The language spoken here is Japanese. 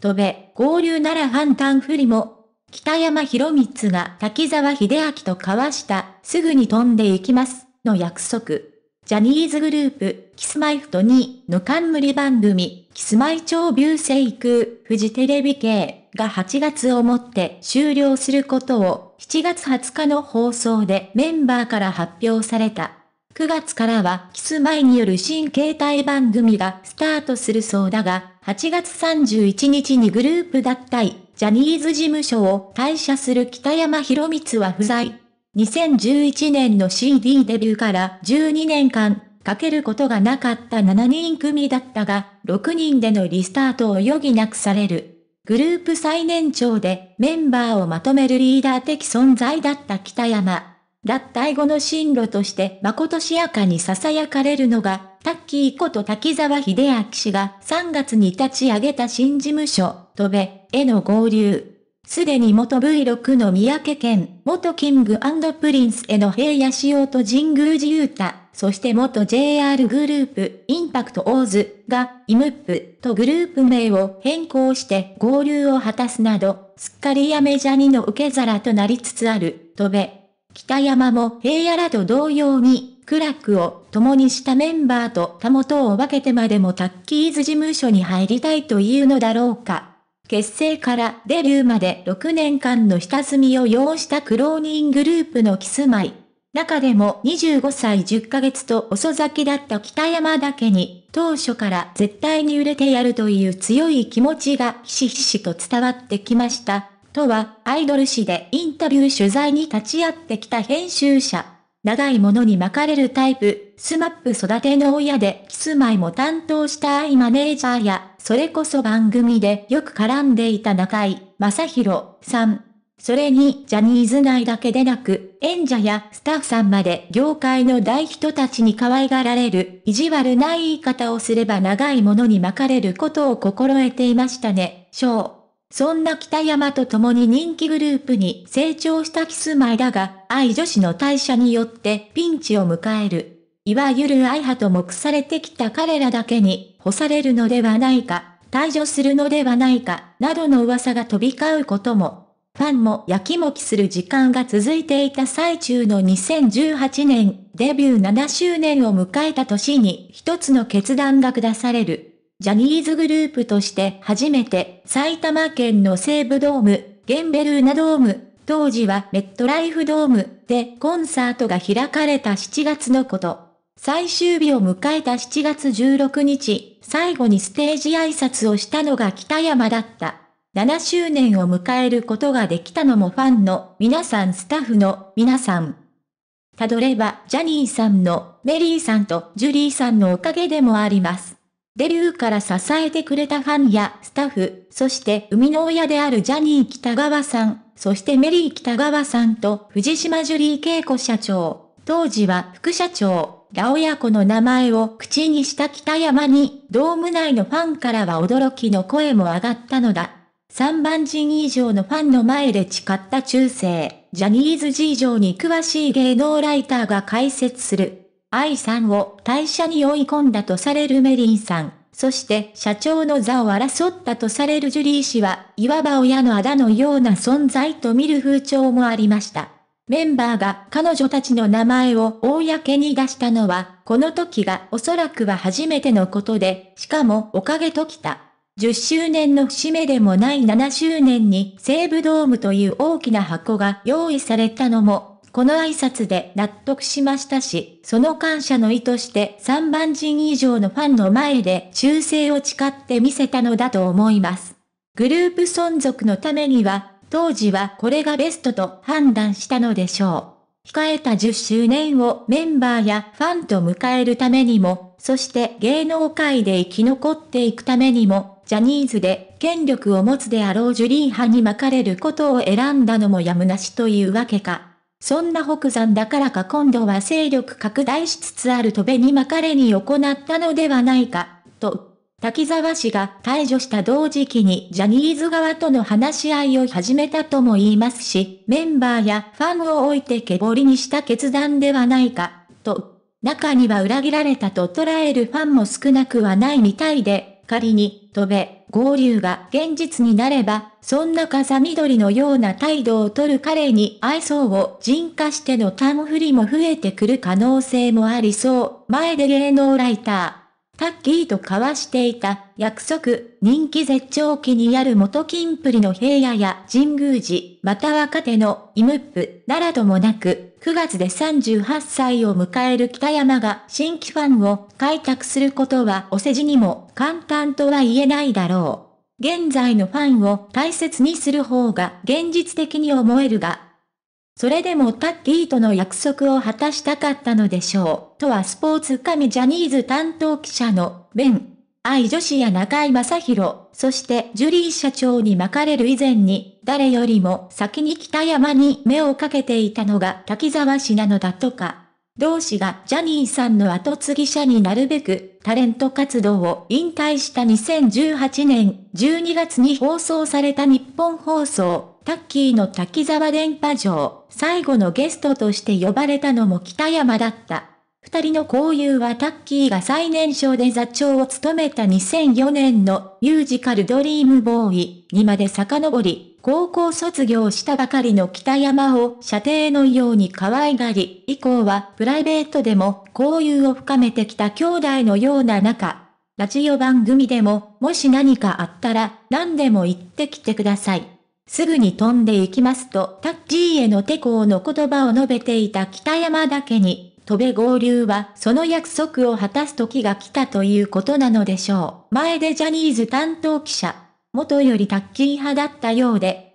飛べ、合流なら反単不利も。北山博光が滝沢秀明と交わした、すぐに飛んでいきます、の約束。ジャニーズグループ、キスマイフト2の冠番組、キスマイ超流星空、フジテレビ系が8月をもって終了することを7月20日の放送でメンバーから発表された。9月からはキスマイによる新形態番組がスタートするそうだが、8月31日にグループ脱退、ジャニーズ事務所を退社する北山博光は不在。2011年の CD デビューから12年間、かけることがなかった7人組だったが、6人でのリスタートを余儀なくされる。グループ最年長でメンバーをまとめるリーダー的存在だった北山。脱退後の進路として誠しやかに囁かれるのが、タッキーこと滝沢秀明氏が3月に立ち上げた新事務所、戸部への合流。すでに元 V6 の三宅県、元キングプリンスへの平野仕様と神宮寺雄太、そして元 JR グループ、インパクトオーズが、イムップとグループ名を変更して合流を果たすなど、すっかりやメジャーにの受け皿となりつつある、戸部。北山も平野らと同様に、苦楽を共にしたメンバーと他元を分けてまでもタッキーズ事務所に入りたいというのだろうか。結成からデビューまで6年間の下積みを要した苦労人グループのキスマイ。中でも25歳10ヶ月と遅咲きだった北山だけに、当初から絶対に売れてやるという強い気持ちがひしひしと伝わってきました。とは、アイドル誌でインタビュー取材に立ち会ってきた編集者。長いものに巻かれるタイプ、スマップ育ての親でキスマイも担当した愛マネージャーや、それこそ番組でよく絡んでいた中井正宏さん。それにジャニーズ内だけでなく、演者やスタッフさんまで業界の大人たちに可愛がられる、意地悪ない言い方をすれば長いものに巻かれることを心得ていましたね、翔。そんな北山と共に人気グループに成長したキスマイだが、愛女子の退社によってピンチを迎える。いわゆる愛派と目されてきた彼らだけに、干されるのではないか、退場するのではないか、などの噂が飛び交うことも。ファンもやきもきする時間が続いていた最中の2018年、デビュー7周年を迎えた年に一つの決断が下される。ジャニーズグループとして初めて埼玉県の西武ドーム、ゲンベルーナドーム、当時はメットライフドームでコンサートが開かれた7月のこと。最終日を迎えた7月16日、最後にステージ挨拶をしたのが北山だった。7周年を迎えることができたのもファンの皆さんスタッフの皆さん。たどればジャニーさんのメリーさんとジュリーさんのおかげでもあります。デビューから支えてくれたファンやスタッフ、そして生みの親であるジャニー北川さん、そしてメリー北川さんと藤島ジュリー恵子社長、当時は副社長、ラ親子の名前を口にした北山に、ドーム内のファンからは驚きの声も上がったのだ。3万人以上のファンの前で誓った中世、ジャニーズ事情に詳しい芸能ライターが解説する。愛さんを退社に追い込んだとされるメリンさん、そして社長の座を争ったとされるジュリー氏は、いわば親のあだのような存在と見る風潮もありました。メンバーが彼女たちの名前を公に出したのは、この時がおそらくは初めてのことで、しかもおかげときた。10周年の節目でもない7周年に西武ドームという大きな箱が用意されたのもこの挨拶で納得しましたし、その感謝の意として3万人以上のファンの前で忠誠を誓ってみせたのだと思います。グループ存続のためには、当時はこれがベストと判断したのでしょう。控えた10周年をメンバーやファンと迎えるためにも、そして芸能界で生き残っていくためにも、ジャニーズで権力を持つであろうジュリー派に巻かれることを選んだのもやむなしというわけか。そんな北山だからか今度は勢力拡大しつつある戸べにまかれに行ったのではないか、と、滝沢氏が解除した同時期にジャニーズ側との話し合いを始めたとも言いますし、メンバーやファンを置いてけぼりにした決断ではないか、と、中には裏切られたと捉えるファンも少なくはないみたいで、仮に、戸べ。合流が現実になれば、そんな風緑のような態度をとる彼に愛想を人化してのタムフリも増えてくる可能性もありそう。前で芸能ライター。タッキーと交わしていた約束、人気絶頂期にある元金プリの平野や神宮寺、また若手のイムップならともなく、9月で38歳を迎える北山が新規ファンを開拓することはお世辞にも簡単とは言えないだろう。現在のファンを大切にする方が現実的に思えるが、それでもタッキーとの約束を果たしたかったのでしょう、とはスポーツ神ジャニーズ担当記者のベン、愛女子や中井正宏、そしてジュリー社長に巻かれる以前に、誰よりも先に北山に目をかけていたのが滝沢氏なのだとか。同氏がジャニーさんの後継ぎ者になるべく、タレント活動を引退した2018年12月に放送された日本放送タッキーの滝沢電波城、最後のゲストとして呼ばれたのも北山だった。二人の交友はタッキーが最年少で座長を務めた2004年のミュージカルドリームボーイにまで遡り、高校卒業したばかりの北山を射程のように可愛がり、以降はプライベートでも交友を深めてきた兄弟のような中、ラジオ番組でも、もし何かあったら、何でも言ってきてください。すぐに飛んでいきますとタッキーへの抵抗の言葉を述べていた北山だけに、戸部合流はその約束を果たす時が来たということなのでしょう。前でジャニーズ担当記者、元よりタッキー派だったようで、